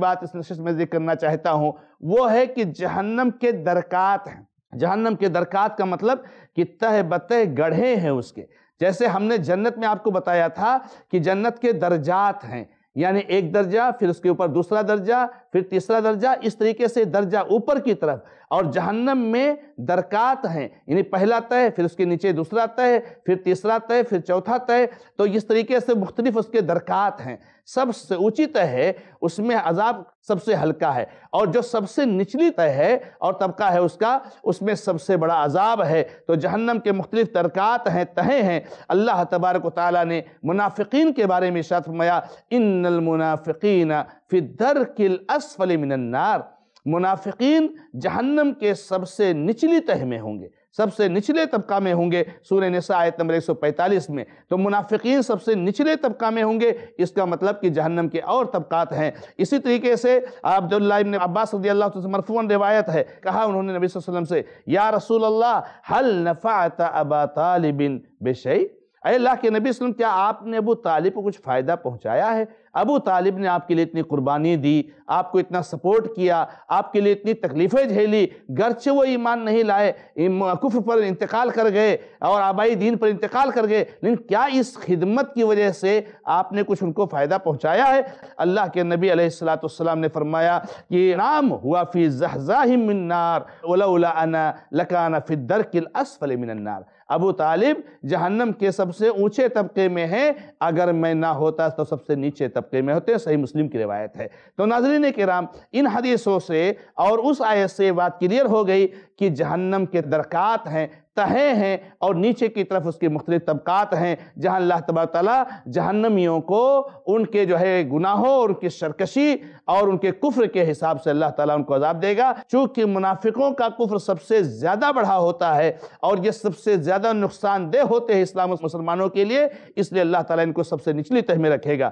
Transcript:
बात इस नशिश में जिक्र करना चाहता हूं वो है कि जहन्नम के दरकात हैं जहन्नम के दरकात का मतलब कि तह बतह गढ़े हैं उसके जैसे हमने जन्नत में आपको बताया था कि जन्नत के दर्जात हैं यानी एक दर्जा फिर उसके ऊपर दूसरा दर्जा फिर तीसरा दर्जा इस तरीके से दर्जा ऊपर की तरफ और जहन्नम में दरकात हैं यानी पहला तय फिर उसके नीचे दूसरा तय फिर तीसरा तय फिर चौथा तय तो इस तरीके से मुख्तलिफ उसके दरकात हैं सबसे उचित है उसमें अजाब सबसे हल्का है और जो सबसे निचली तय है और तबका है उसका उसमें सबसे बड़ा अजाब है तो जहन्नम के मुख्तलिफ तरक़ात हैं तहें हैं अल्लाह तबारक ताली ने मुनाफिकीन के बारे में शतमया इनमुनाफ़िन फ़िदर किल असफल मिनन्नार मुनाफिकीन जहन्नम के सबसे निचली तह में होंगे सबसे निचले तबका में होंगे सूर्य नशा आयत नंबर पैंतालीस में तो मुनाफिकीन सबसे निचले तबका में होंगे इसका मतलब कि जहन्नम के और तबकात हैं इसी तरीके से अब्दुल्ला इब्न अब्बास अल्लाह मरफून रिवायत है कहा उन्होंने नबी वसल्लम से या रसूल अल्लाह हल नफ़ात अबा तालिबिन बेशई अल्लाह के नबी वसल्लम क्या आपने अबू तालिब को कुछ फ़ायदा पहुँचाया है अबू तालिब ने आपके लिए इतनी कुर्बानी दी आपको इतना सपोर्ट किया आपके लिए इतनी तकलीफ़ें झेली गरचे वो ईमान नहीं लाए कुफ पर इंतकाल कर गए और आबाई दीन पर इंतकाल कर गए लेकिन क्या इस खिदमत की वजह से आपने कुछ उनको फ़ायदा पहुँचाया है अल्लाह के नबी अलैहिस्सलाम ने फरमाया कि नाम हुआ फ़ी जहजाहिमिनार वलाउला लकाना फ़िदर किल असफल मिनन्नार अबू तालिब जहन्नम के सबसे ऊंचे तबके में हैं अगर मैं ना होता तो सबसे नीचे तब तबके में होते हैं सही मुस्लिम की रिवायत है तो नाजरीन के राम इन हदीसों से और उस आयत से बात क्लियर हो गई कि जहन्नम के दरक़ात हैं तहें हैं और नीचे की तरफ उसके मुख्तलि तबक़ात हैं जहाँ अल्लाह तब जहन्नमियों को उनके जो है गुनाहों और उनकी सरकशी और उनके कुफ्र के हिसाब से अल्लाह ताला उनको अजाब देगा चूँकि मुनाफिकों का कुफ्र सबसे ज़्यादा बढ़ा होता है और ये सबसे ज़्यादा नुकसानदेह होते हैं इस्लाम मुसलमानों के लिए इसलिए अल्लाह ताला इनको सबसे निचली तह में रखेगा